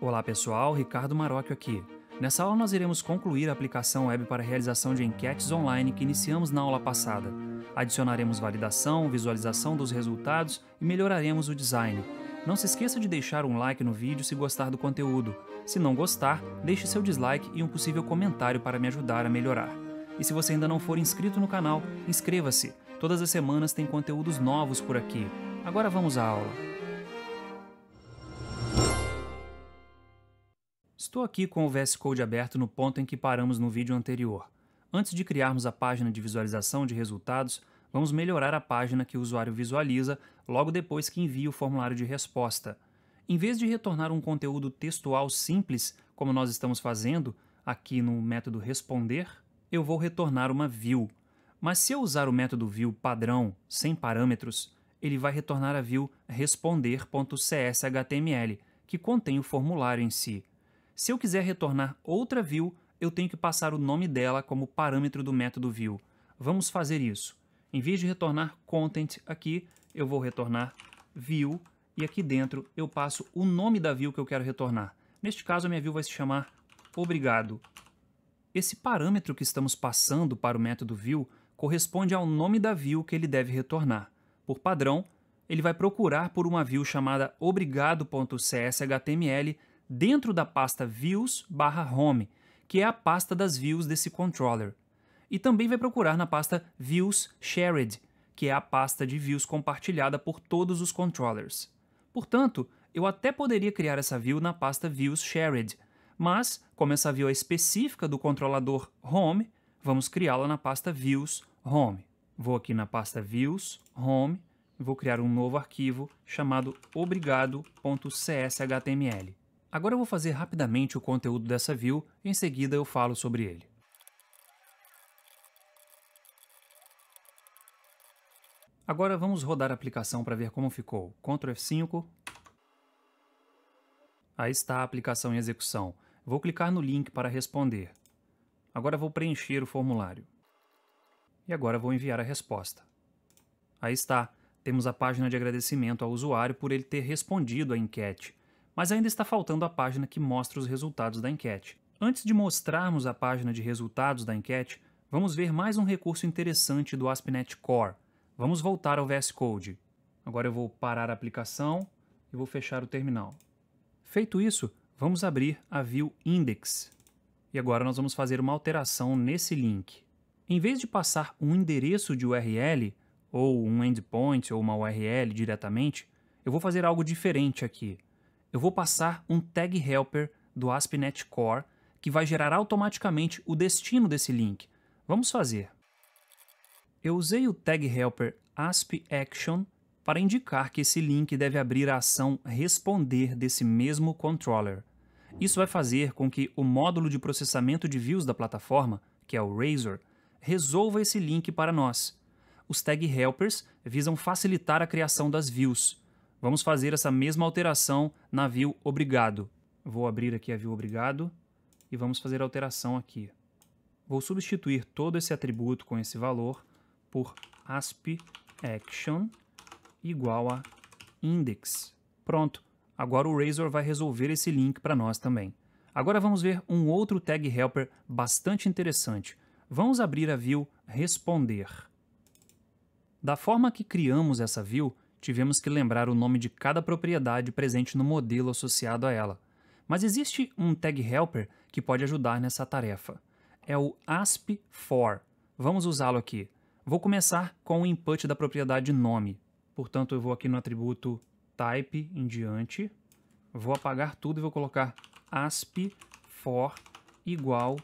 Olá pessoal, Ricardo Marocchio aqui. Nessa aula nós iremos concluir a aplicação web para realização de enquetes online que iniciamos na aula passada. Adicionaremos validação, visualização dos resultados e melhoraremos o design. Não se esqueça de deixar um like no vídeo se gostar do conteúdo. Se não gostar, deixe seu dislike e um possível comentário para me ajudar a melhorar. E se você ainda não for inscrito no canal, inscreva-se. Todas as semanas tem conteúdos novos por aqui. Agora vamos à aula. Estou aqui com o VS Code aberto no ponto em que paramos no vídeo anterior. Antes de criarmos a página de visualização de resultados, vamos melhorar a página que o usuário visualiza logo depois que envia o formulário de resposta. Em vez de retornar um conteúdo textual simples, como nós estamos fazendo aqui no método responder, eu vou retornar uma view. Mas se eu usar o método view padrão, sem parâmetros, ele vai retornar a view responder.cshtml, que contém o formulário em si. Se eu quiser retornar outra view, eu tenho que passar o nome dela como parâmetro do método view. Vamos fazer isso. Em vez de retornar content aqui, eu vou retornar view e aqui dentro eu passo o nome da view que eu quero retornar. Neste caso, a minha view vai se chamar obrigado. Esse parâmetro que estamos passando para o método view corresponde ao nome da view que ele deve retornar. Por padrão, ele vai procurar por uma view chamada obrigado.cshtml dentro da pasta views barra home, que é a pasta das views desse controller. E também vai procurar na pasta views shared, que é a pasta de views compartilhada por todos os controllers. Portanto, eu até poderia criar essa view na pasta views shared, mas como essa view é específica do controlador home, vamos criá-la na pasta views home. Vou aqui na pasta views home, vou criar um novo arquivo chamado obrigado.cshtml. Agora eu vou fazer rapidamente o conteúdo dessa view, em seguida eu falo sobre ele. Agora vamos rodar a aplicação para ver como ficou. Ctrl F5. Aí está a aplicação em execução. Vou clicar no link para responder. Agora vou preencher o formulário. E agora vou enviar a resposta. Aí está. Temos a página de agradecimento ao usuário por ele ter respondido à enquete mas ainda está faltando a página que mostra os resultados da enquete. Antes de mostrarmos a página de resultados da enquete, vamos ver mais um recurso interessante do ASP.NET Core. Vamos voltar ao VS Code. Agora eu vou parar a aplicação e vou fechar o terminal. Feito isso, vamos abrir a view index. E agora nós vamos fazer uma alteração nesse link. Em vez de passar um endereço de URL, ou um endpoint ou uma URL diretamente, eu vou fazer algo diferente aqui eu vou passar um tag helper do ASP.NET Core que vai gerar automaticamente o destino desse link. Vamos fazer. Eu usei o tag helper ASP.Action para indicar que esse link deve abrir a ação responder desse mesmo controller. Isso vai fazer com que o módulo de processamento de views da plataforma, que é o Razor, resolva esse link para nós. Os tag helpers visam facilitar a criação das views. Vamos fazer essa mesma alteração na view obrigado. Vou abrir aqui a view obrigado e vamos fazer a alteração aqui. Vou substituir todo esse atributo com esse valor por asp action igual a index. Pronto, agora o Razor vai resolver esse link para nós também. Agora vamos ver um outro tag helper bastante interessante. Vamos abrir a view responder. Da forma que criamos essa view, tivemos que lembrar o nome de cada propriedade presente no modelo associado a ela. Mas existe um tag helper que pode ajudar nessa tarefa. É o ASP for. Vamos usá-lo aqui. Vou começar com o input da propriedade nome. Portanto, eu vou aqui no atributo type em diante, vou apagar tudo e vou colocar ASP for igual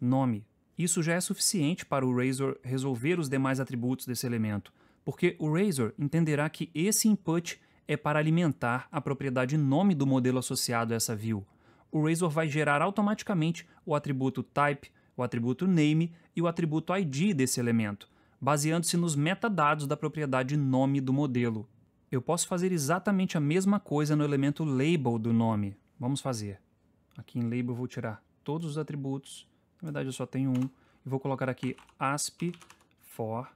nome. Isso já é suficiente para o Razor resolver os demais atributos desse elemento porque o Razor entenderá que esse input é para alimentar a propriedade nome do modelo associado a essa view. O Razor vai gerar automaticamente o atributo type, o atributo name e o atributo ID desse elemento, baseando-se nos metadados da propriedade nome do modelo. Eu posso fazer exatamente a mesma coisa no elemento label do nome. Vamos fazer. Aqui em label eu vou tirar todos os atributos. Na verdade eu só tenho um. E vou colocar aqui asp for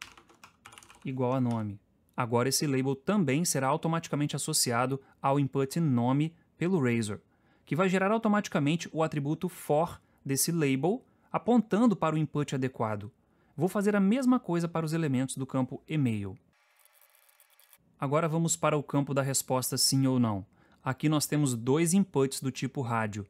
igual a nome. Agora esse label também será automaticamente associado ao input nome pelo Razor, que vai gerar automaticamente o atributo for desse label, apontando para o input adequado. Vou fazer a mesma coisa para os elementos do campo email. Agora vamos para o campo da resposta sim ou não. Aqui nós temos dois inputs do tipo rádio,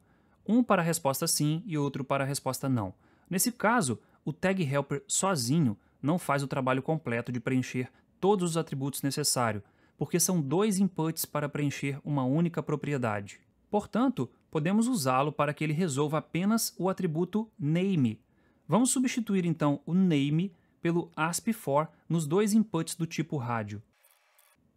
um para a resposta sim e outro para a resposta não. Nesse caso, o tag helper sozinho não faz o trabalho completo de preencher todos os atributos necessários, porque são dois inputs para preencher uma única propriedade. Portanto, podemos usá-lo para que ele resolva apenas o atributo name. Vamos substituir então o name pelo asp4 nos dois inputs do tipo rádio.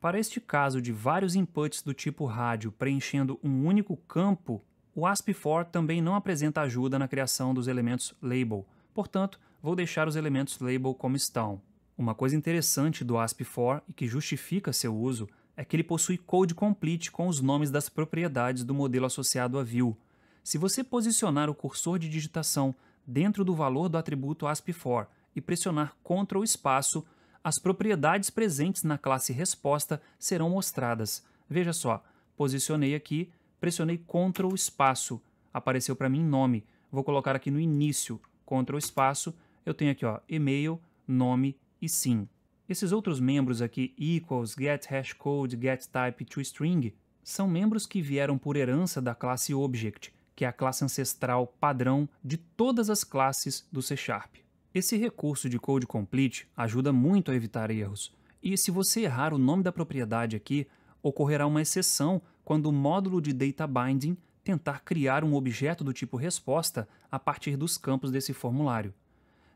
Para este caso de vários inputs do tipo rádio preenchendo um único campo, o asp4 também não apresenta ajuda na criação dos elementos label, portanto, vou deixar os elementos label como estão. Uma coisa interessante do ASP4 e que justifica seu uso é que ele possui code complete com os nomes das propriedades do modelo associado a view. Se você posicionar o cursor de digitação dentro do valor do atributo ASP4 e pressionar Ctrl espaço, as propriedades presentes na classe resposta serão mostradas. Veja só, posicionei aqui, pressionei Ctrl espaço, apareceu para mim nome. Vou colocar aqui no início, Ctrl espaço, eu tenho aqui ó, e-mail, nome e sim. Esses outros membros aqui, equals, get getTypeToString get type to string, são membros que vieram por herança da classe object, que é a classe ancestral padrão de todas as classes do C Sharp. Esse recurso de code complete ajuda muito a evitar erros. E se você errar o nome da propriedade aqui, ocorrerá uma exceção quando o módulo de data binding tentar criar um objeto do tipo resposta a partir dos campos desse formulário.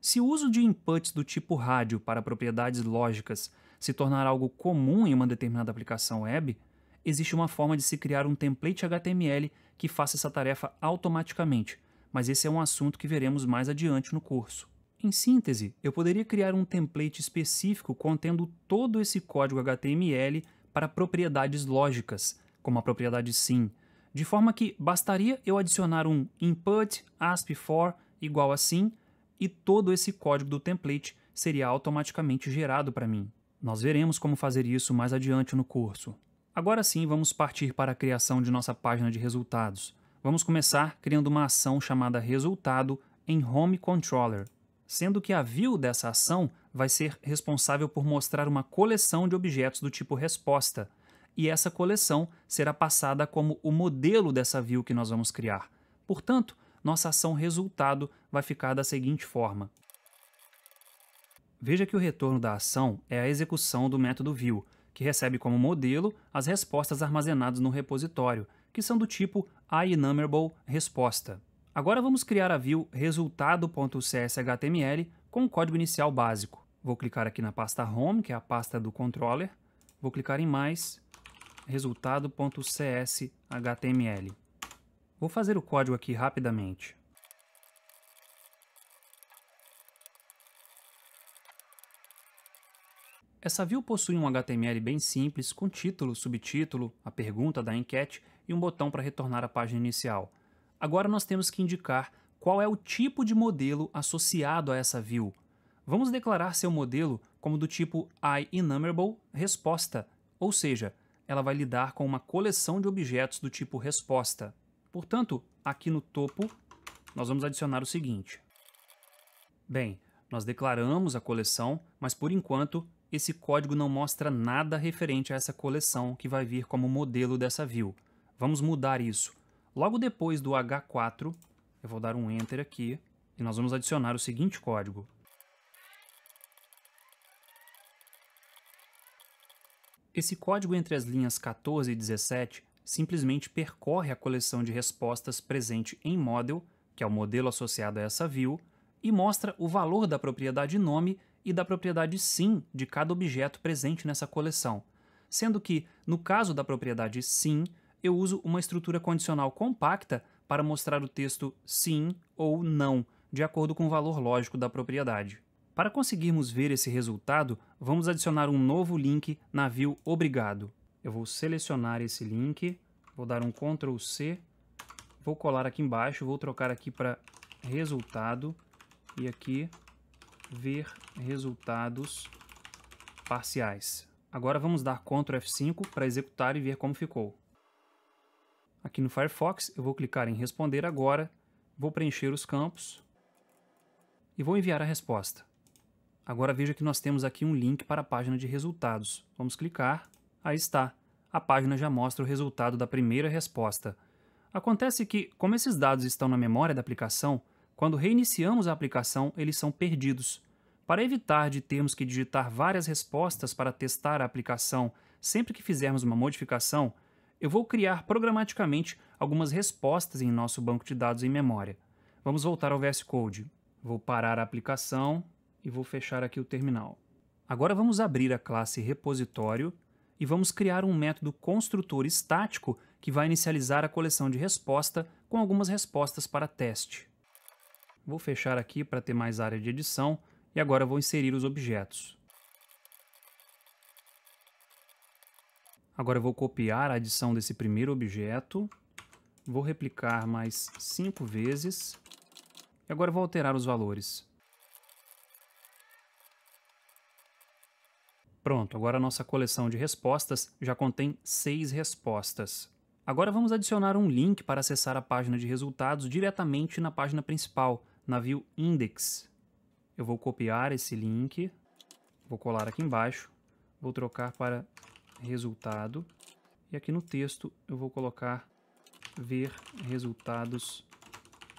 Se o uso de inputs do tipo rádio para propriedades lógicas se tornar algo comum em uma determinada aplicação web, existe uma forma de se criar um template HTML que faça essa tarefa automaticamente, mas esse é um assunto que veremos mais adiante no curso. Em síntese, eu poderia criar um template específico contendo todo esse código HTML para propriedades lógicas, como a propriedade sim, de forma que bastaria eu adicionar um input asp for igual a sim e todo esse código do template seria automaticamente gerado para mim. Nós veremos como fazer isso mais adiante no curso. Agora sim, vamos partir para a criação de nossa página de resultados. Vamos começar criando uma ação chamada Resultado em Home Controller, sendo que a view dessa ação vai ser responsável por mostrar uma coleção de objetos do tipo resposta, e essa coleção será passada como o modelo dessa view que nós vamos criar. Portanto, nossa ação resultado vai ficar da seguinte forma. Veja que o retorno da ação é a execução do método view, que recebe como modelo as respostas armazenadas no repositório, que são do tipo iEnumerable resposta. Agora vamos criar a view resultado.cshtml com o código inicial básico. Vou clicar aqui na pasta home, que é a pasta do controller, vou clicar em mais resultado.cshtml. Vou fazer o código aqui rapidamente. Essa view possui um HTML bem simples, com título, subtítulo, a pergunta da enquete e um botão para retornar à página inicial. Agora nós temos que indicar qual é o tipo de modelo associado a essa view. Vamos declarar seu modelo como do tipo iEnumerable resposta, ou seja, ela vai lidar com uma coleção de objetos do tipo resposta. Portanto, aqui no topo, nós vamos adicionar o seguinte. Bem, nós declaramos a coleção, mas por enquanto esse código não mostra nada referente a essa coleção que vai vir como modelo dessa view. Vamos mudar isso. Logo depois do H4, eu vou dar um Enter aqui e nós vamos adicionar o seguinte código. Esse código entre as linhas 14 e 17 simplesmente percorre a coleção de respostas presente em model, que é o modelo associado a essa view, e mostra o valor da propriedade nome e da propriedade sim de cada objeto presente nessa coleção, sendo que, no caso da propriedade sim, eu uso uma estrutura condicional compacta para mostrar o texto sim ou não, de acordo com o valor lógico da propriedade. Para conseguirmos ver esse resultado, vamos adicionar um novo link na view Obrigado eu vou selecionar esse link, vou dar um Ctrl C, vou colar aqui embaixo, vou trocar aqui para resultado e aqui ver resultados parciais. Agora vamos dar Ctrl F5 para executar e ver como ficou. Aqui no Firefox eu vou clicar em responder agora, vou preencher os campos e vou enviar a resposta. Agora veja que nós temos aqui um link para a página de resultados. Vamos clicar Aí está, a página já mostra o resultado da primeira resposta. Acontece que, como esses dados estão na memória da aplicação, quando reiniciamos a aplicação, eles são perdidos. Para evitar de termos que digitar várias respostas para testar a aplicação sempre que fizermos uma modificação, eu vou criar programaticamente algumas respostas em nosso banco de dados em memória. Vamos voltar ao VS Code. Vou parar a aplicação e vou fechar aqui o terminal. Agora vamos abrir a classe repositório e vamos criar um método construtor estático que vai inicializar a coleção de resposta com algumas respostas para teste. Vou fechar aqui para ter mais área de edição e agora vou inserir os objetos. Agora vou copiar a adição desse primeiro objeto, vou replicar mais 5 vezes e agora vou alterar os valores. Pronto, agora a nossa coleção de respostas já contém seis respostas. Agora vamos adicionar um link para acessar a página de resultados diretamente na página principal, na view Index. Eu vou copiar esse link, vou colar aqui embaixo, vou trocar para resultado e aqui no texto eu vou colocar ver resultados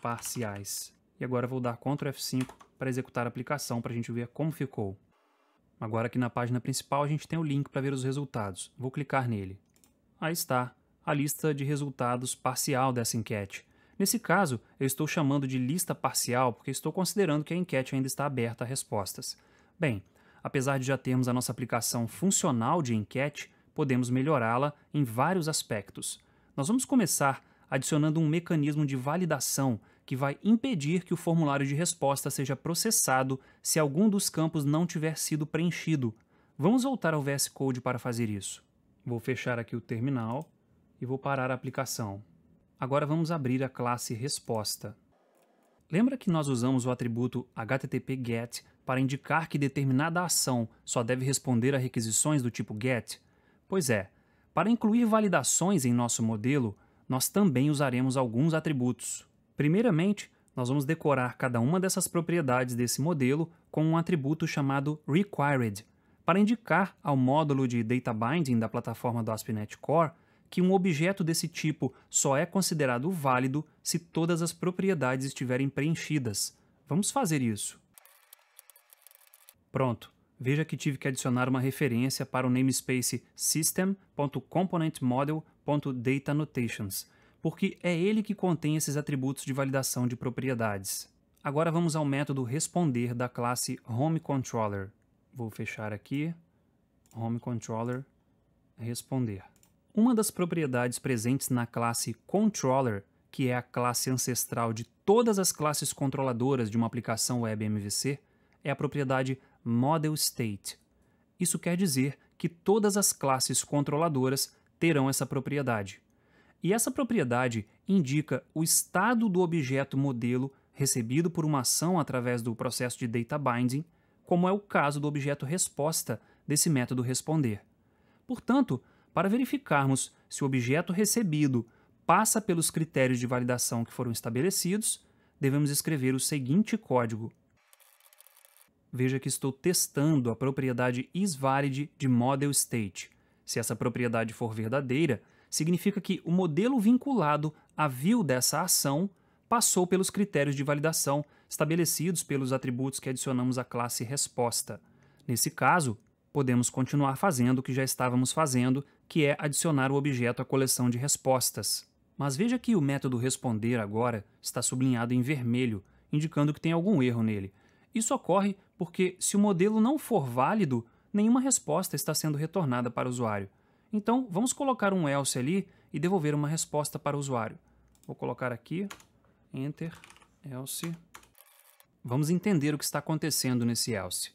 parciais. E agora vou dar Ctrl F5 para executar a aplicação para a gente ver como ficou. Agora aqui na página principal a gente tem o link para ver os resultados. Vou clicar nele. Aí está a lista de resultados parcial dessa enquete. Nesse caso, eu estou chamando de lista parcial porque estou considerando que a enquete ainda está aberta a respostas. Bem, apesar de já termos a nossa aplicação funcional de enquete, podemos melhorá-la em vários aspectos. Nós vamos começar adicionando um mecanismo de validação que vai impedir que o formulário de resposta seja processado se algum dos campos não tiver sido preenchido. Vamos voltar ao VS Code para fazer isso. Vou fechar aqui o terminal e vou parar a aplicação. Agora vamos abrir a classe Resposta. Lembra que nós usamos o atributo http-get para indicar que determinada ação só deve responder a requisições do tipo GET? Pois é, para incluir validações em nosso modelo, nós também usaremos alguns atributos. Primeiramente, nós vamos decorar cada uma dessas propriedades desse modelo com um atributo chamado required, para indicar ao módulo de data binding da plataforma do ASP.NET Core que um objeto desse tipo só é considerado válido se todas as propriedades estiverem preenchidas. Vamos fazer isso. Pronto. Veja que tive que adicionar uma referência para o namespace system.componentmodel.datanotations, porque é ele que contém esses atributos de validação de propriedades. Agora vamos ao método responder da classe HomeController. Vou fechar aqui, HomeController, responder. Uma das propriedades presentes na classe Controller, que é a classe ancestral de todas as classes controladoras de uma aplicação web MVC, é a propriedade ModelState. Isso quer dizer que todas as classes controladoras terão essa propriedade. E essa propriedade indica o estado do objeto modelo recebido por uma ação através do processo de data binding, como é o caso do objeto resposta desse método responder. Portanto, para verificarmos se o objeto recebido passa pelos critérios de validação que foram estabelecidos, devemos escrever o seguinte código. Veja que estou testando a propriedade isValid de model state. Se essa propriedade for verdadeira, significa que o modelo vinculado à view dessa ação passou pelos critérios de validação estabelecidos pelos atributos que adicionamos à classe resposta. Nesse caso, podemos continuar fazendo o que já estávamos fazendo, que é adicionar o objeto à coleção de respostas. Mas veja que o método responder agora está sublinhado em vermelho, indicando que tem algum erro nele. Isso ocorre porque, se o modelo não for válido, nenhuma resposta está sendo retornada para o usuário. Então, vamos colocar um else ali e devolver uma resposta para o usuário. Vou colocar aqui, enter, else. Vamos entender o que está acontecendo nesse else.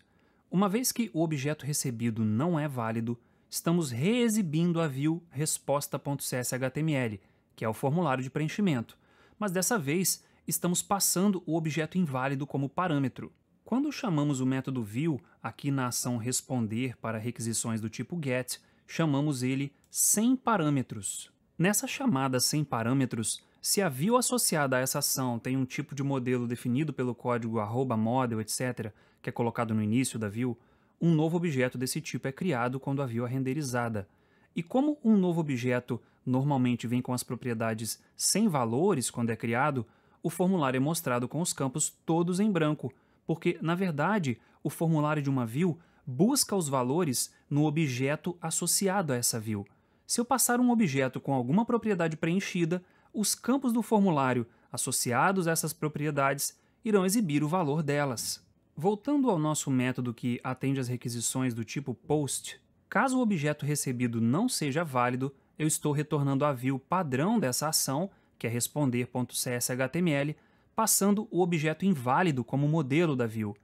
Uma vez que o objeto recebido não é válido, estamos reexibindo a view resposta.cshtml, que é o formulário de preenchimento, mas dessa vez estamos passando o objeto inválido como parâmetro. Quando chamamos o método view aqui na ação responder para requisições do tipo get, chamamos ele sem parâmetros. Nessa chamada sem parâmetros, se a view associada a essa ação tem um tipo de modelo definido pelo código model, etc., que é colocado no início da view, um novo objeto desse tipo é criado quando a view é renderizada. E como um novo objeto normalmente vem com as propriedades sem valores quando é criado, o formulário é mostrado com os campos todos em branco, porque, na verdade, o formulário de uma view busca os valores no objeto associado a essa view. Se eu passar um objeto com alguma propriedade preenchida, os campos do formulário associados a essas propriedades irão exibir o valor delas. Voltando ao nosso método que atende às requisições do tipo POST, caso o objeto recebido não seja válido, eu estou retornando a view padrão dessa ação, que é responder.cshtml, passando o objeto inválido como modelo da view.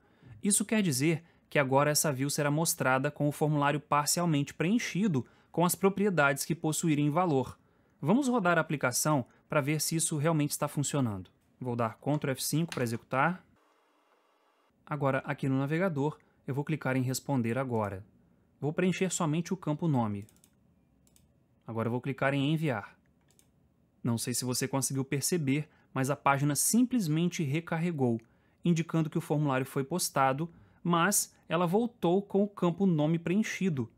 Isso quer dizer que agora essa view será mostrada com o formulário parcialmente preenchido com as propriedades que possuírem valor. Vamos rodar a aplicação para ver se isso realmente está funcionando. Vou dar Ctrl F5 para executar. Agora, aqui no navegador, eu vou clicar em Responder agora. Vou preencher somente o campo Nome. Agora vou clicar em Enviar. Não sei se você conseguiu perceber, mas a página simplesmente recarregou, indicando que o formulário foi postado, mas ela voltou com o campo nome preenchido.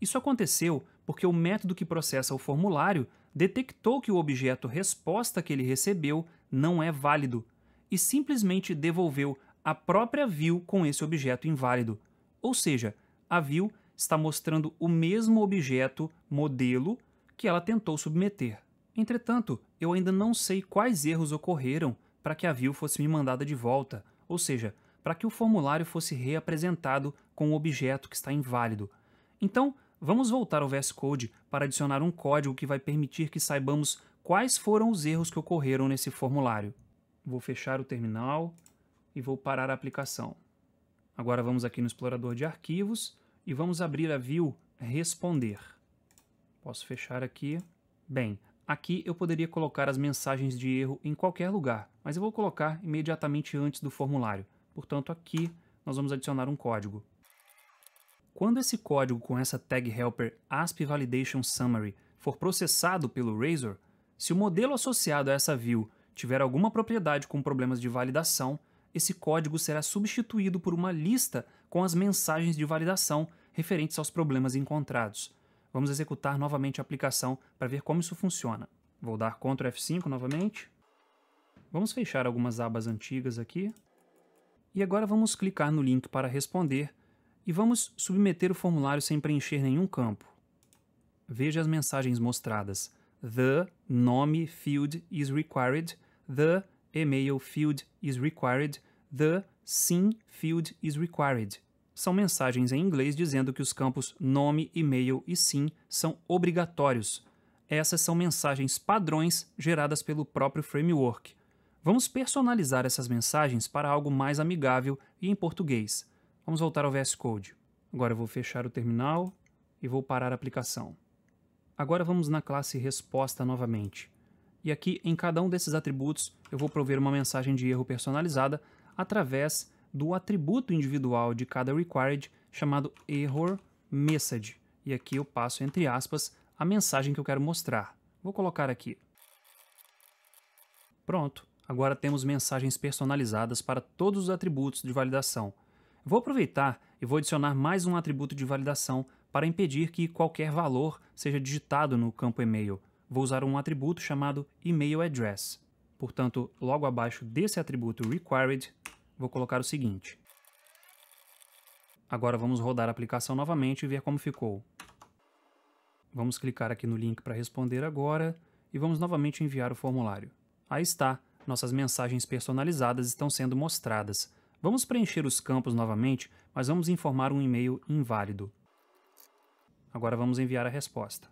Isso aconteceu porque o método que processa o formulário detectou que o objeto resposta que ele recebeu não é válido e simplesmente devolveu a própria view com esse objeto inválido. Ou seja, a view está mostrando o mesmo objeto, modelo, que ela tentou submeter. Entretanto, eu ainda não sei quais erros ocorreram para que a view fosse me mandada de volta, ou seja, para que o formulário fosse reapresentado com o objeto que está inválido. Então, vamos voltar ao VS Code para adicionar um código que vai permitir que saibamos quais foram os erros que ocorreram nesse formulário. Vou fechar o terminal e vou parar a aplicação. Agora vamos aqui no explorador de arquivos e vamos abrir a view Responder. Posso fechar aqui. Bem, aqui eu poderia colocar as mensagens de erro em qualquer lugar, mas eu vou colocar imediatamente antes do formulário. Portanto, aqui nós vamos adicionar um código. Quando esse código com essa tag helper ASP Validation Summary for processado pelo Razor, se o modelo associado a essa view tiver alguma propriedade com problemas de validação, esse código será substituído por uma lista com as mensagens de validação referentes aos problemas encontrados. Vamos executar novamente a aplicação para ver como isso funciona. Vou dar Ctrl F5 novamente. Vamos fechar algumas abas antigas aqui. E agora vamos clicar no link para responder e vamos submeter o formulário sem preencher nenhum campo. Veja as mensagens mostradas. The nome field is required. The email field is required. The sim field is required. São mensagens em inglês dizendo que os campos nome, e-mail e sim são obrigatórios. Essas são mensagens padrões geradas pelo próprio framework. Vamos personalizar essas mensagens para algo mais amigável e em português. Vamos voltar ao VS Code. Agora eu vou fechar o terminal e vou parar a aplicação. Agora vamos na classe resposta novamente. E aqui em cada um desses atributos eu vou prover uma mensagem de erro personalizada através do atributo individual de cada required chamado error message. E aqui eu passo entre aspas a mensagem que eu quero mostrar. Vou colocar aqui. Pronto agora temos mensagens personalizadas para todos os atributos de validação. Vou aproveitar e vou adicionar mais um atributo de validação para impedir que qualquer valor seja digitado no campo e-mail. Vou usar um atributo chamado email address. Portanto, logo abaixo desse atributo required, vou colocar o seguinte. Agora vamos rodar a aplicação novamente e ver como ficou. Vamos clicar aqui no link para responder agora e vamos novamente enviar o formulário. Aí está, nossas mensagens personalizadas estão sendo mostradas. Vamos preencher os campos novamente, mas vamos informar um e-mail inválido. Agora vamos enviar a resposta.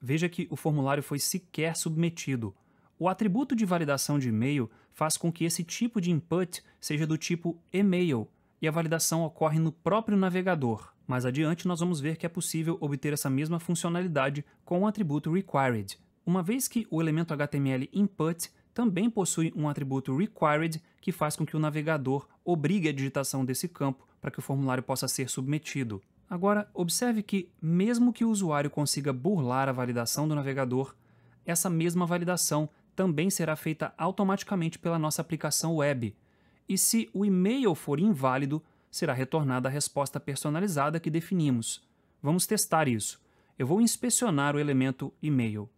Veja que o formulário foi sequer submetido. O atributo de validação de e-mail faz com que esse tipo de input seja do tipo e-mail e a validação ocorre no próprio navegador. Mais adiante, nós vamos ver que é possível obter essa mesma funcionalidade com o atributo required, uma vez que o elemento HTML input também possui um atributo required que faz com que o navegador obrigue a digitação desse campo para que o formulário possa ser submetido. Agora, observe que, mesmo que o usuário consiga burlar a validação do navegador, essa mesma validação também será feita automaticamente pela nossa aplicação web. E se o e-mail for inválido, será retornada a resposta personalizada que definimos. Vamos testar isso. Eu vou inspecionar o elemento e-mail.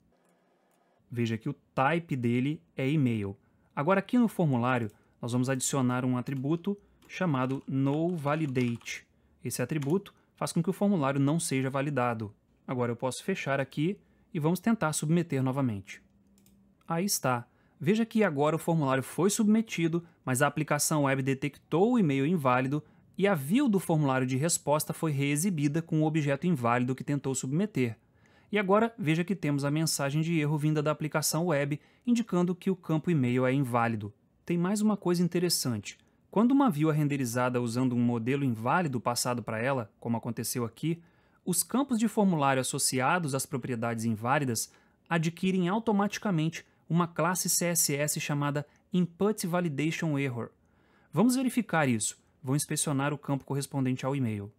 Veja que o type dele é e-mail. Agora aqui no formulário, nós vamos adicionar um atributo chamado noValidate. Esse atributo faz com que o formulário não seja validado. Agora eu posso fechar aqui e vamos tentar submeter novamente. Aí está. Veja que agora o formulário foi submetido, mas a aplicação web detectou o e-mail inválido e a view do formulário de resposta foi reexibida com o objeto inválido que tentou submeter. E agora veja que temos a mensagem de erro vinda da aplicação web indicando que o campo e-mail é inválido. Tem mais uma coisa interessante. Quando uma view é renderizada usando um modelo inválido passado para ela, como aconteceu aqui, os campos de formulário associados às propriedades inválidas adquirem automaticamente uma classe CSS chamada Input Validation Error. Vamos verificar isso. Vou inspecionar o campo correspondente ao e-mail.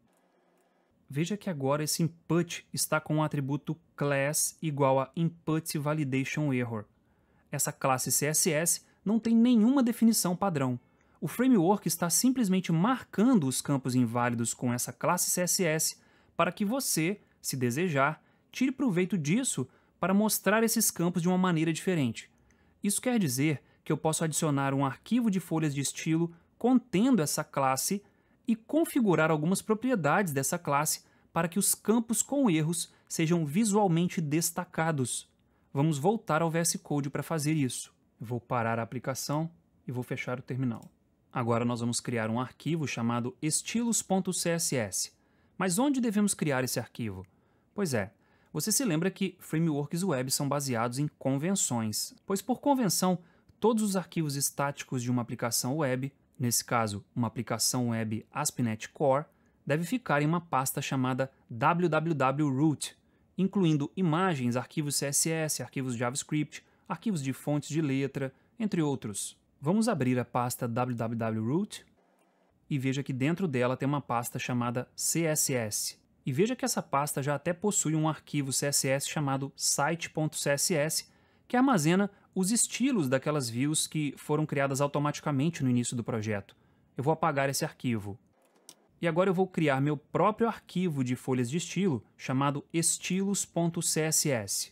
Veja que agora esse input está com o atributo class igual a input validation error. Essa classe CSS não tem nenhuma definição padrão. O framework está simplesmente marcando os campos inválidos com essa classe CSS para que você, se desejar, tire proveito disso para mostrar esses campos de uma maneira diferente. Isso quer dizer que eu posso adicionar um arquivo de folhas de estilo contendo essa classe e configurar algumas propriedades dessa classe para que os campos com erros sejam visualmente destacados. Vamos voltar ao VS Code para fazer isso. Vou parar a aplicação e vou fechar o terminal. Agora nós vamos criar um arquivo chamado estilos.css. Mas onde devemos criar esse arquivo? Pois é, você se lembra que frameworks web são baseados em convenções, pois por convenção, todos os arquivos estáticos de uma aplicação web nesse caso uma aplicação web ASP.NET Core, deve ficar em uma pasta chamada www.root, incluindo imagens, arquivos CSS, arquivos JavaScript, arquivos de fontes de letra, entre outros. Vamos abrir a pasta www.root e veja que dentro dela tem uma pasta chamada CSS. E veja que essa pasta já até possui um arquivo CSS chamado site.css que armazena os estilos daquelas views que foram criadas automaticamente no início do projeto. Eu vou apagar esse arquivo. E agora eu vou criar meu próprio arquivo de folhas de estilo, chamado estilos.css.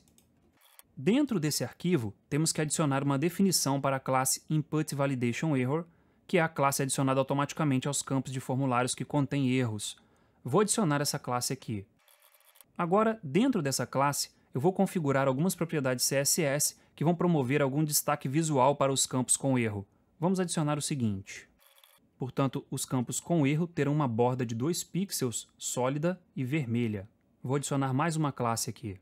Dentro desse arquivo, temos que adicionar uma definição para a classe Input Validation Error, que é a classe adicionada automaticamente aos campos de formulários que contêm erros. Vou adicionar essa classe aqui. Agora, dentro dessa classe, eu vou configurar algumas propriedades CSS que vão promover algum destaque visual para os campos com erro. Vamos adicionar o seguinte. Portanto, os campos com erro terão uma borda de 2 pixels sólida e vermelha. Vou adicionar mais uma classe aqui.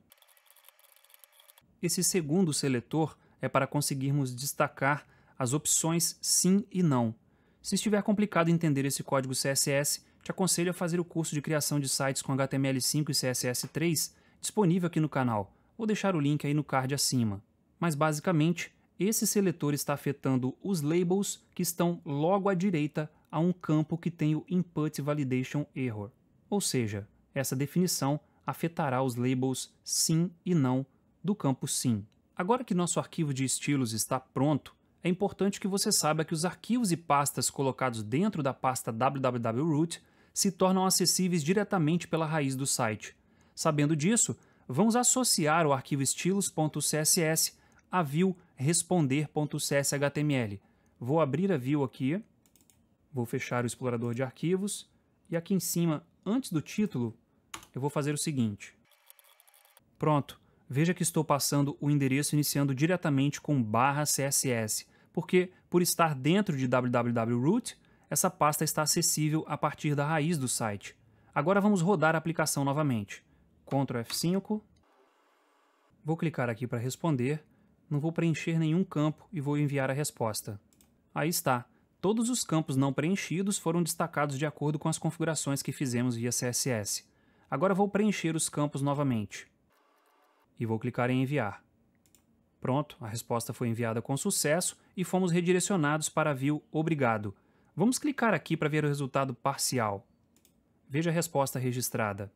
Esse segundo seletor é para conseguirmos destacar as opções sim e não. Se estiver complicado entender esse código CSS, te aconselho a fazer o curso de criação de sites com HTML5 e CSS3 disponível aqui no canal. Vou deixar o link aí no card acima mas basicamente esse seletor está afetando os labels que estão logo à direita a um campo que tem o input validation error. Ou seja, essa definição afetará os labels sim e não do campo sim. Agora que nosso arquivo de estilos está pronto, é importante que você saiba que os arquivos e pastas colocados dentro da pasta www.root se tornam acessíveis diretamente pela raiz do site. Sabendo disso, vamos associar o arquivo estilos.css a view responder.cshtml. Vou abrir a view aqui, vou fechar o explorador de arquivos, e aqui em cima, antes do título, eu vou fazer o seguinte. Pronto, veja que estou passando o endereço iniciando diretamente com barra CSS, porque por estar dentro de www.root, essa pasta está acessível a partir da raiz do site. Agora vamos rodar a aplicação novamente. Ctrl F5. Vou clicar aqui para responder não vou preencher nenhum campo e vou enviar a resposta. Aí está. Todos os campos não preenchidos foram destacados de acordo com as configurações que fizemos via CSS. Agora vou preencher os campos novamente. E vou clicar em enviar. Pronto, a resposta foi enviada com sucesso e fomos redirecionados para a view Obrigado. Vamos clicar aqui para ver o resultado parcial. Veja a resposta registrada.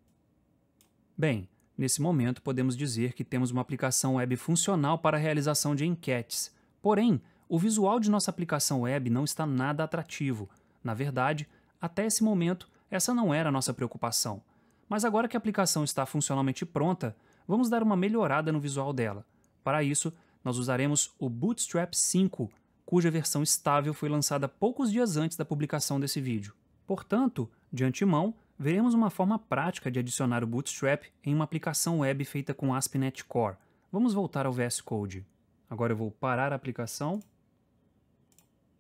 Bem, Nesse momento, podemos dizer que temos uma aplicação web funcional para a realização de enquetes. Porém, o visual de nossa aplicação web não está nada atrativo. Na verdade, até esse momento, essa não era a nossa preocupação. Mas agora que a aplicação está funcionalmente pronta, vamos dar uma melhorada no visual dela. Para isso, nós usaremos o Bootstrap 5, cuja versão estável foi lançada poucos dias antes da publicação desse vídeo. Portanto, de antemão, veremos uma forma prática de adicionar o Bootstrap em uma aplicação web feita com ASP.NET Core. Vamos voltar ao VS Code. Agora eu vou parar a aplicação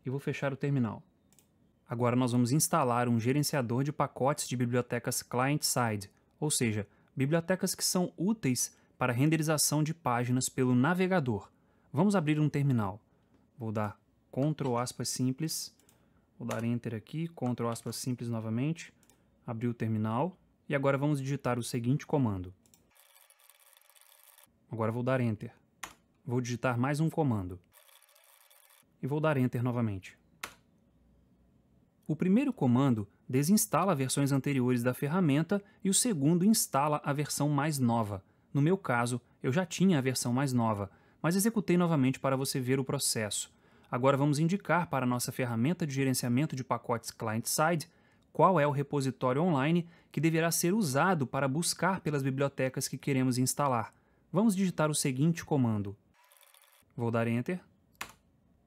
e vou fechar o terminal. Agora nós vamos instalar um gerenciador de pacotes de bibliotecas client-side, ou seja, bibliotecas que são úteis para renderização de páginas pelo navegador. Vamos abrir um terminal. Vou dar Ctrl aspas simples, vou dar Enter aqui, Ctrl aspas simples novamente, abrir o terminal e agora vamos digitar o seguinte comando. Agora vou dar Enter. Vou digitar mais um comando. E vou dar Enter novamente. O primeiro comando desinstala versões anteriores da ferramenta e o segundo instala a versão mais nova. No meu caso, eu já tinha a versão mais nova, mas executei novamente para você ver o processo. Agora vamos indicar para a nossa ferramenta de gerenciamento de pacotes client-side qual é o repositório online que deverá ser usado para buscar pelas bibliotecas que queremos instalar. Vamos digitar o seguinte comando. Vou dar Enter.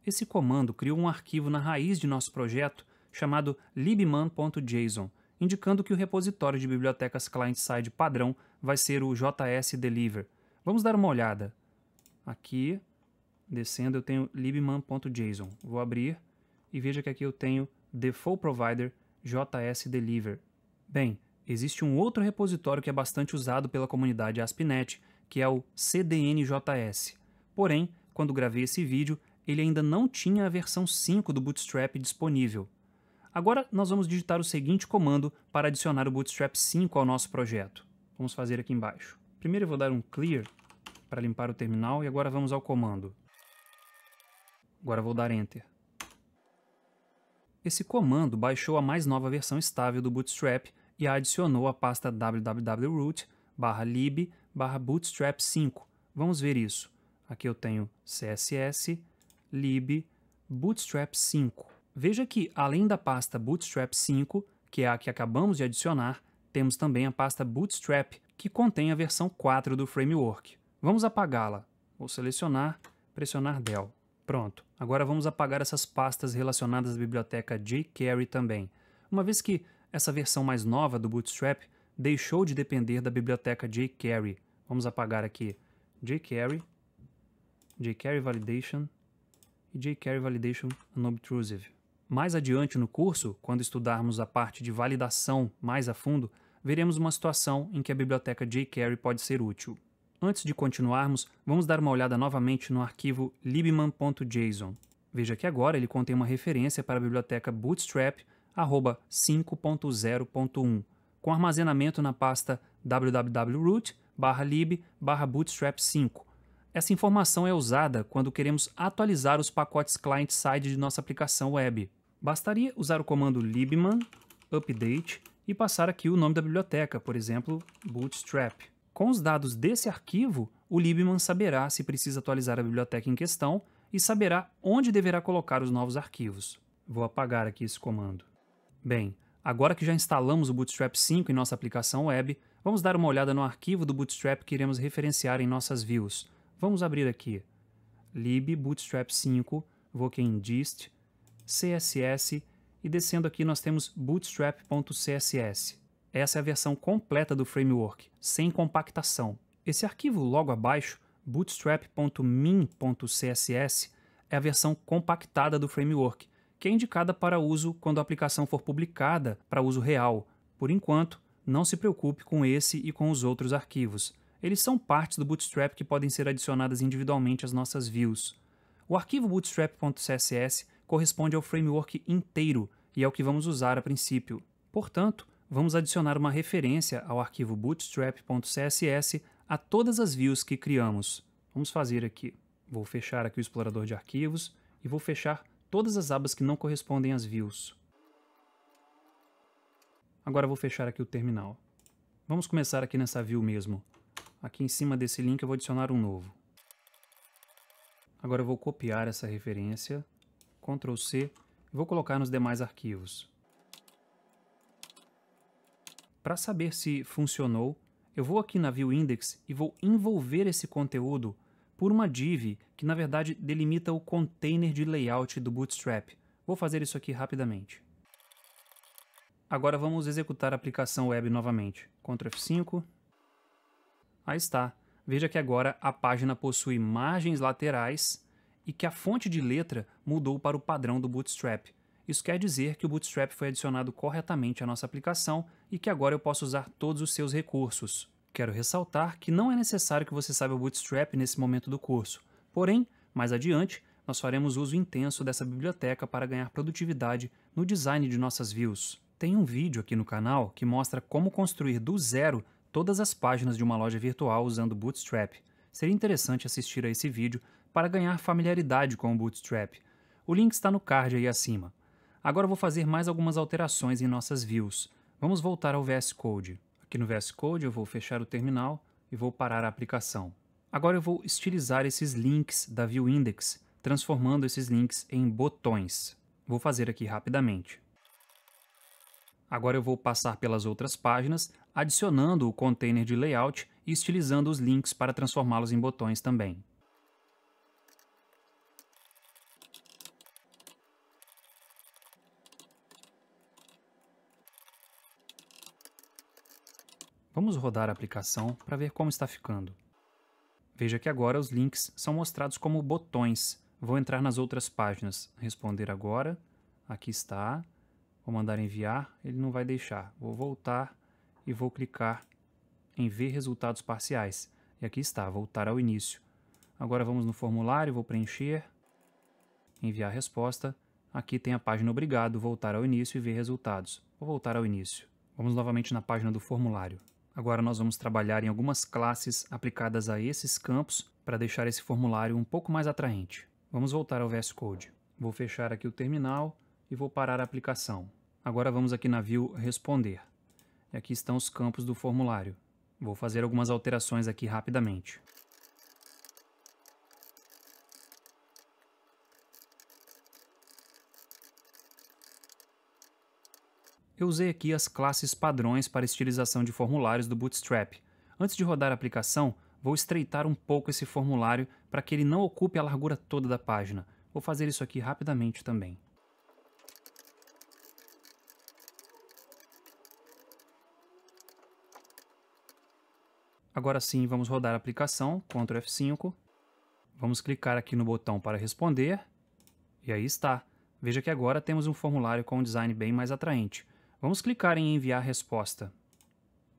Esse comando criou um arquivo na raiz de nosso projeto chamado libman.json, indicando que o repositório de bibliotecas client-side padrão vai ser o js-deliver. Vamos dar uma olhada. Aqui, descendo, eu tenho libman.json. Vou abrir e veja que aqui eu tenho default provider JS Deliver. Bem, existe um outro repositório que é bastante usado pela comunidade ASP.NET, que é o CDNJS. Porém, quando gravei esse vídeo, ele ainda não tinha a versão 5 do Bootstrap disponível. Agora nós vamos digitar o seguinte comando para adicionar o Bootstrap 5 ao nosso projeto. Vamos fazer aqui embaixo. Primeiro eu vou dar um clear para limpar o terminal e agora vamos ao comando. Agora vou dar enter. Esse comando baixou a mais nova versão estável do Bootstrap e a adicionou a pasta www.root lib bootstrap 5. Vamos ver isso. Aqui eu tenho css lib bootstrap 5. Veja que, além da pasta bootstrap 5, que é a que acabamos de adicionar, temos também a pasta bootstrap, que contém a versão 4 do framework. Vamos apagá-la. Vou selecionar, pressionar del. Pronto, agora vamos apagar essas pastas relacionadas à biblioteca jQuery também, uma vez que essa versão mais nova do Bootstrap deixou de depender da biblioteca jQuery. Vamos apagar aqui jQuery, jQuery Validation e jQuery Validation Unobtrusive. Mais adiante no curso, quando estudarmos a parte de validação mais a fundo, veremos uma situação em que a biblioteca jQuery pode ser útil. Antes de continuarmos, vamos dar uma olhada novamente no arquivo libman.json. Veja que agora ele contém uma referência para a biblioteca bootstrap 5.0.1, com armazenamento na pasta www.root lib bootstrap 5. Essa informação é usada quando queremos atualizar os pacotes client-side de nossa aplicação web. Bastaria usar o comando libman update e passar aqui o nome da biblioteca, por exemplo, bootstrap. Com os dados desse arquivo, o Libman saberá se precisa atualizar a biblioteca em questão e saberá onde deverá colocar os novos arquivos. Vou apagar aqui esse comando. Bem, agora que já instalamos o Bootstrap 5 em nossa aplicação web, vamos dar uma olhada no arquivo do Bootstrap que iremos referenciar em nossas views. Vamos abrir aqui lib bootstrap 5, vou aqui em dist, css e descendo aqui nós temos bootstrap.css. Essa é a versão completa do framework, sem compactação. Esse arquivo logo abaixo, bootstrap.min.css, é a versão compactada do framework, que é indicada para uso quando a aplicação for publicada para uso real. Por enquanto, não se preocupe com esse e com os outros arquivos. Eles são partes do Bootstrap que podem ser adicionadas individualmente às nossas views. O arquivo bootstrap.css corresponde ao framework inteiro e é o que vamos usar a princípio. Portanto, vamos adicionar uma referência ao arquivo bootstrap.css a todas as views que criamos. Vamos fazer aqui. Vou fechar aqui o explorador de arquivos e vou fechar todas as abas que não correspondem às views. Agora vou fechar aqui o terminal. Vamos começar aqui nessa view mesmo. Aqui em cima desse link eu vou adicionar um novo. Agora eu vou copiar essa referência, Ctrl+C, e vou colocar nos demais arquivos. Para saber se funcionou, eu vou aqui na View Index e vou envolver esse conteúdo por uma div que na verdade delimita o container de layout do Bootstrap. Vou fazer isso aqui rapidamente. Agora vamos executar a aplicação web novamente. Ctrl F5. Aí está. Veja que agora a página possui margens laterais e que a fonte de letra mudou para o padrão do Bootstrap. Isso quer dizer que o Bootstrap foi adicionado corretamente à nossa aplicação e que agora eu posso usar todos os seus recursos. Quero ressaltar que não é necessário que você saiba o Bootstrap nesse momento do curso. Porém, mais adiante, nós faremos uso intenso dessa biblioteca para ganhar produtividade no design de nossas views. Tem um vídeo aqui no canal que mostra como construir do zero todas as páginas de uma loja virtual usando Bootstrap. Seria interessante assistir a esse vídeo para ganhar familiaridade com o Bootstrap. O link está no card aí acima. Agora eu vou fazer mais algumas alterações em nossas views. Vamos voltar ao VS Code. Aqui no VS Code eu vou fechar o terminal e vou parar a aplicação. Agora eu vou estilizar esses links da View Index, transformando esses links em botões. Vou fazer aqui rapidamente. Agora eu vou passar pelas outras páginas, adicionando o container de layout e estilizando os links para transformá-los em botões também. Vamos rodar a aplicação para ver como está ficando. Veja que agora os links são mostrados como botões. Vou entrar nas outras páginas. Responder agora. Aqui está. Vou mandar enviar. Ele não vai deixar. Vou voltar e vou clicar em ver resultados parciais. E aqui está, voltar ao início. Agora vamos no formulário, vou preencher, enviar a resposta. Aqui tem a página obrigado, voltar ao início e ver resultados. Vou voltar ao início. Vamos novamente na página do formulário. Agora nós vamos trabalhar em algumas classes aplicadas a esses campos para deixar esse formulário um pouco mais atraente. Vamos voltar ao VS Code. Vou fechar aqui o terminal e vou parar a aplicação. Agora vamos aqui na view responder. E aqui estão os campos do formulário. Vou fazer algumas alterações aqui rapidamente. Eu usei aqui as classes padrões para estilização de formulários do Bootstrap. Antes de rodar a aplicação, vou estreitar um pouco esse formulário para que ele não ocupe a largura toda da página. Vou fazer isso aqui rapidamente também. Agora sim, vamos rodar a aplicação, Ctrl F5. Vamos clicar aqui no botão para responder. E aí está. Veja que agora temos um formulário com um design bem mais atraente. Vamos clicar em enviar resposta.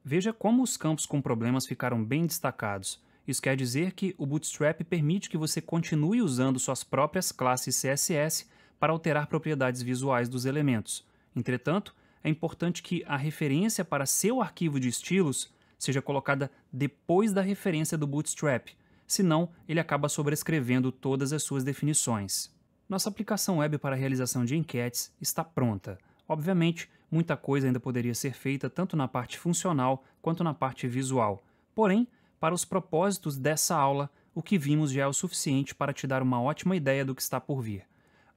Veja como os campos com problemas ficaram bem destacados. Isso quer dizer que o Bootstrap permite que você continue usando suas próprias classes CSS para alterar propriedades visuais dos elementos. Entretanto, é importante que a referência para seu arquivo de estilos seja colocada depois da referência do Bootstrap, senão ele acaba sobrescrevendo todas as suas definições. Nossa aplicação web para realização de enquetes está pronta. Obviamente, muita coisa ainda poderia ser feita tanto na parte funcional quanto na parte visual. Porém, para os propósitos dessa aula, o que vimos já é o suficiente para te dar uma ótima ideia do que está por vir.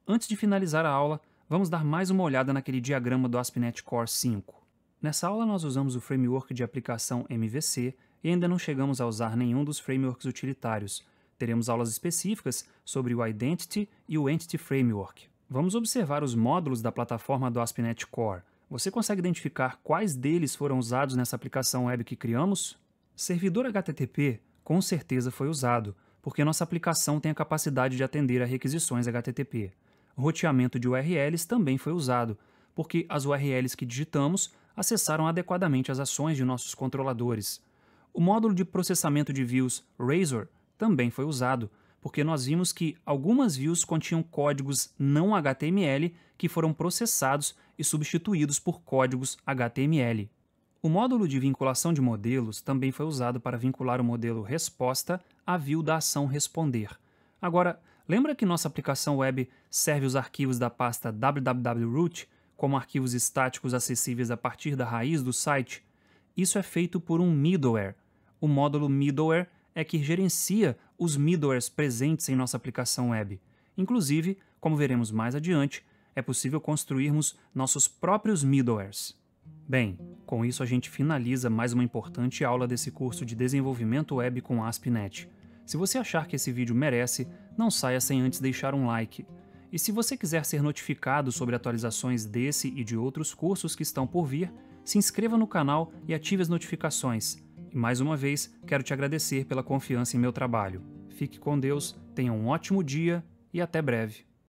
Antes de finalizar a aula, vamos dar mais uma olhada naquele diagrama do ASP.NET Core 5. Nessa aula nós usamos o framework de aplicação MVC e ainda não chegamos a usar nenhum dos frameworks utilitários. Teremos aulas específicas sobre o Identity e o Entity Framework. Vamos observar os módulos da plataforma do ASP.NET Core. Você consegue identificar quais deles foram usados nessa aplicação web que criamos? Servidor HTTP com certeza foi usado, porque nossa aplicação tem a capacidade de atender a requisições HTTP. Roteamento de URLs também foi usado, porque as URLs que digitamos acessaram adequadamente as ações de nossos controladores. O módulo de processamento de views Razor também foi usado, porque nós vimos que algumas views continham códigos não HTML que foram processados e substituídos por códigos HTML. O módulo de vinculação de modelos também foi usado para vincular o modelo resposta à view da ação responder. Agora, lembra que nossa aplicação web serve os arquivos da pasta www.root como arquivos estáticos acessíveis a partir da raiz do site? Isso é feito por um middleware. O módulo middleware é que gerencia os middlewares presentes em nossa aplicação web. Inclusive, como veremos mais adiante, é possível construirmos nossos próprios middlewares. Bem, com isso a gente finaliza mais uma importante aula desse curso de desenvolvimento web com ASP.NET. Se você achar que esse vídeo merece, não saia sem antes deixar um like. E se você quiser ser notificado sobre atualizações desse e de outros cursos que estão por vir, se inscreva no canal e ative as notificações. E mais uma vez, quero te agradecer pela confiança em meu trabalho. Fique com Deus, tenha um ótimo dia e até breve.